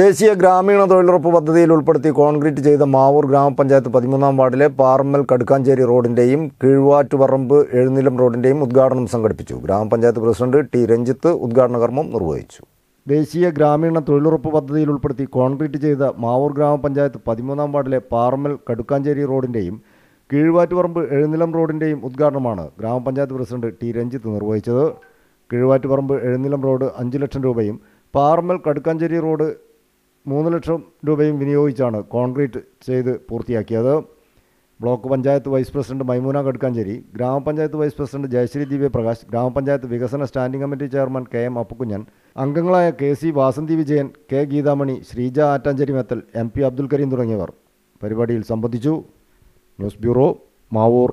ദേശീയ ഗ്രാമീണ തൊഴിലുറപ്പ് പദ്ധതിയിൽ ഉൾപ്പെടുത്തി കോൺക്രീറ്റ് ചെയ്ത മാവൂർ ഗ്രാമപഞ്ചായത്ത് പതിമൂന്നാം വാർഡിലെ പാർമൽ കടുക്കാഞ്ചേരി റോഡിൻ്റെയും കീഴ്വാറ്റുപറമ്പ് എഴുന്നിലം റോഡിൻ്റെയും ഉദ്ഘാടനം സംഘടിപ്പിച്ചു ഗ്രാമപഞ്ചായത്ത് പ്രസിഡന്റ് ടി രഞ്ജിത്ത് ഉദ്ഘാടന കർമ്മം നിർവഹിച്ചു ദേശീയ ഗ്രാമീണ തൊഴിലുറപ്പ് പദ്ധതിയിൽ ഉൾപ്പെടുത്തി കോൺക്രീറ്റ് ചെയ്ത മാവൂർ ഗ്രാമപഞ്ചായത്ത് പതിമൂന്നാം വാർഡിലെ പാർമൽ കടുക്കാഞ്ചേരി റോഡിൻ്റെയും കീഴ്വാറ്റുപറമ്പ് എഴുന്നിലം റോഡിൻ്റെയും ഉദ്ഘാടനമാണ് ഗ്രാമപഞ്ചായത്ത് പ്രസിഡന്റ് ടി രഞ്ജിത്ത് നിർവഹിച്ചത് കീഴ്വാറ്റുപറമ്പ് എഴുന്നിലം റോഡ് അഞ്ച് ലക്ഷം രൂപയും പാർമൽ കടുക്കാഞ്ചേരി റോഡ് മൂന്ന് ലക്ഷം രൂപയും വിനിയോഗിച്ചാണ് കോൺക്രീറ്റ് ചെയ്ത് പൂർത്തിയാക്കിയത് block panchayat vice president Maimoona Kadukkancheri ഗ്രാമപഞ്ചായത്ത് വൈസ് പ്രസിഡന്റ് ജയശ്രീ ദിവ്യപ്രകാശ് പ്രകാശ് ഗ്രാമപഞ്ചായത്ത് വികസന standing committee chairman K M Appukkunjan അംഗങ്ങളായ K C Vasanthi Vijayan K Geethamani Sreeja Attancheri Methal M P Abdul Kareem തുടങ്ങിയവർ പരിപാടിയിൽ സംബന്ധിച്ചു ന്യൂസ് ബ്യൂറോ മാവൂർ